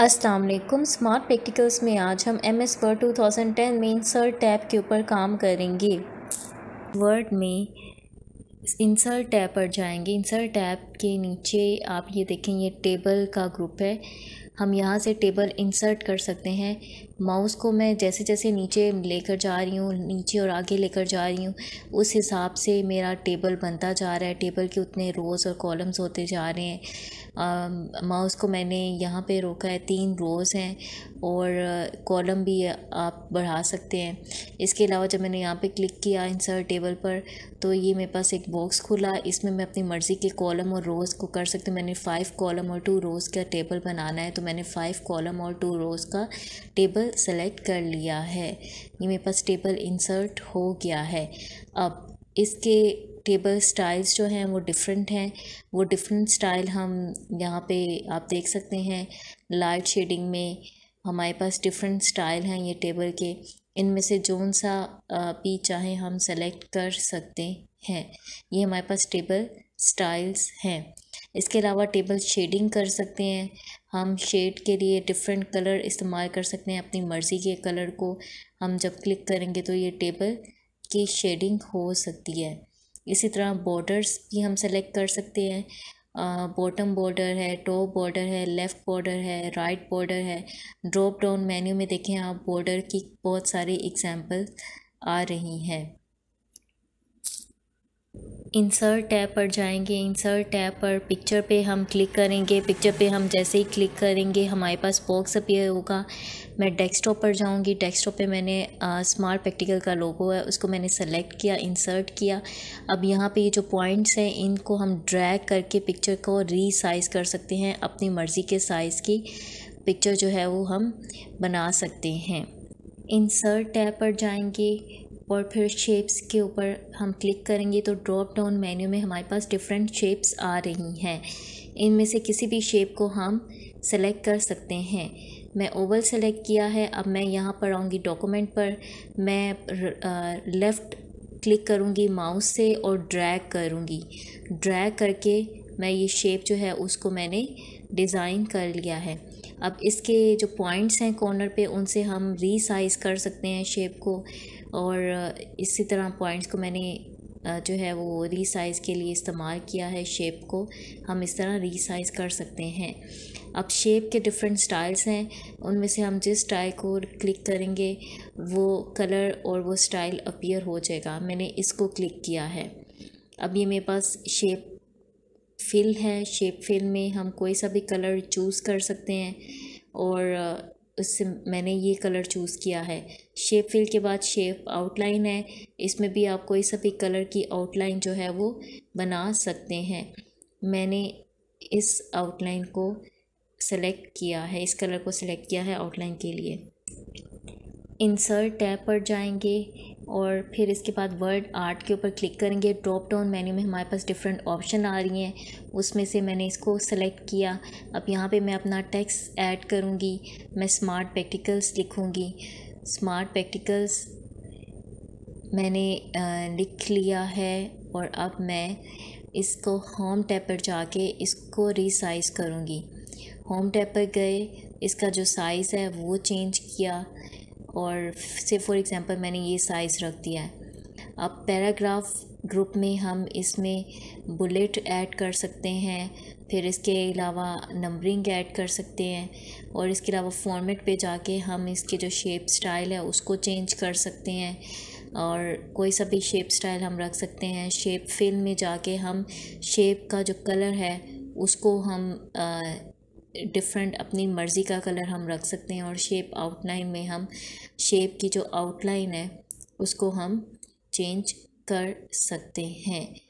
Aslam smart practicals में आज हम M S Word two thousand ten में इंसर्ट टैब के ऊपर काम करेंगे वर्ड में इंसर्ट टैब पर जाएंगे इंसर्ट टैब के नीचे आप ये देखें ये टेबल का ग्रुप है हम यहाँ से टेबल इंसर्ट कर सकते हैं माउस को मैं जैसे जैसे नीचे लेकर जा रही हूँ नीचे और आगे लेकर जा रही हूँ उस हिसाब से मेरा टेबल बनता जा रहा है टेबल के उतने रोज़ और कॉलम्स होते जा रहे हैं माउस को मैंने यहाँ पे रोका है तीन रोज़ हैं और कॉलम भी आप बढ़ा सकते हैं इसके अलावा जब मैंने यहाँ पे क्लिक किया इंसर्ट टेबल पर तो ये मेरे पास एक बॉक्स खुला इसमें मैं अपनी मर्ज़ी के कॉलम और रोज़ को कर सकती हूँ मैंने फ़ाइव कॉलम और टू रोज़ का टेबल बनाना है तो मैंने फाइव कॉलम और टू रोज का टेबल सेलेक्ट कर लिया है ये मेरे पास टेबल इंसर्ट हो गया है अब इसके टेबल स्टाइल्स जो हैं वो डिफरेंट हैं वो डिफरेंट स्टाइल हम यहाँ पे आप देख सकते हैं लाइट शेडिंग में हमारे पास डिफरेंट स्टाइल हैं ये टेबल के इनमें से जोन सा भी चाहे हम सेलेक्ट कर सकते हैं ये हमारे पास टेबल स्टाइल्स हैं इसके अलावा टेबल शेडिंग कर सकते हैं हम शेड के लिए डिफरेंट कलर इस्तेमाल कर सकते हैं अपनी मर्ज़ी के कलर को हम जब क्लिक करेंगे तो ये टेबल की शेडिंग हो सकती है इसी तरह बॉर्डर्स भी हम सेलेक्ट कर सकते हैं बॉटम बॉर्डर है टॉप बॉर्डर है लेफ़्ट बॉर्डर है राइट बॉर्डर है ड्रॉप डाउन मेन्यू में देखें आप बॉर्डर की बहुत सारी एग्जाम्पल आ रही हैं इंसर्ट टैब पर जाएंगे इंसर्ट टैब पर पिक्चर पे हम क्लिक करेंगे पिक्चर पे हम जैसे ही क्लिक करेंगे हमारे पास बॉक्स अपीयर होगा मैं डेस्कटॉप पर जाऊंगी डेस्कटॉप पे मैंने स्मार्ट प्रैक्टिकल का लोगो है उसको मैंने सेलेक्ट किया इंसर्ट किया अब यहाँ पे ये जो पॉइंट्स हैं इनको हम ड्रैग करके पिक्चर को रीसाइज़ कर सकते हैं अपनी मर्ज़ी के साइज़ की पिक्चर जो है वो हम बना सकते हैं इंसर्ट टैब पर जाएंगे और फिर शेप्स के ऊपर हम क्लिक करेंगे तो ड्रॉप डाउन मेन्यू में हमारे पास डिफरेंट शेप्स आ रही हैं इनमें से किसी भी शेप को हम सेलेक्ट कर सकते हैं मैं ओवल सेलेक्ट किया है अब मैं यहाँ पर आऊँगी डॉक्यूमेंट पर मैं लेफ़्ट क्लिक करूँगी माउस से और ड्रैग करूँगी ड्रैग करके मैं ये शेप जो है उसको मैंने डिज़ाइन कर लिया है अब इसके जो पॉइंट्स हैं कॉर्नर पे उनसे हम रीसाइज कर सकते हैं शेप को और इसी तरह पॉइंट्स को मैंने जो है वो रीसाइज़ के लिए इस्तेमाल किया है शेप को हम इस तरह रीसाइज़ कर सकते हैं अब शेप के डिफरेंट स्टाइल्स हैं उनमें से हम जिस स्टाइल को क्लिक करेंगे वो कलर और वो स्टाइल अपीयर हो जाएगा मैंने इसको क्लिक किया है अब ये मेरे पास शेप फिल है शेप फिल में हम कोई सा भी कलर चूज़ कर सकते हैं और उससे मैंने ये कलर चूज़ किया है शेप फिल के बाद शेप आउटलाइन है इसमें भी आप कोई सा भी कलर की आउटलाइन जो है वो बना सकते हैं मैंने इस आउटलाइन को सेलेक्ट किया है इस कलर को सेलेक्ट किया है आउटलाइन के लिए इंसर्ट टैब पर जाएंगे और फिर इसके बाद वर्ड आर्ट के ऊपर क्लिक करेंगे ड्रॉप डाउन मेन्यू में हमारे पास डिफरेंट ऑप्शन आ रही हैं उसमें से मैंने इसको सेलेक्ट किया अब यहाँ पे मैं अपना टेक्स्ट ऐड करूँगी मैं स्मार्ट प्रैक्टिकल्स लिखूँगी स्मार्ट प्रैक्टिकल्स मैंने लिख लिया है और अब मैं इसको होम टैप पर जाके इसको रिसाइज़ करूँगी होम टैप पर गए इसका जो साइज़ है वो चेंज किया और से फॉर एग्ज़ाम्पल मैंने ये साइज़ रख दिया है अब पैराग्राफ ग्रुप में हम इसमें बुलेट ऐड कर सकते हैं फिर इसके अलावा नंबरिंग ऐड कर सकते हैं और इसके अलावा फॉर्मेट पे जाके हम इसके जो शेप स्टाइल है उसको चेंज कर सकते हैं और कोई सा भी शेप स्टाइल हम रख सकते हैं शेप फिल में जाके हम शेप का जो कलर है उसको हम डिफरेंट अपनी मर्ज़ी का कलर हम रख सकते हैं और शेप आउटलाइन में हम शेप की जो आउटलाइन है उसको हम चेंज कर सकते हैं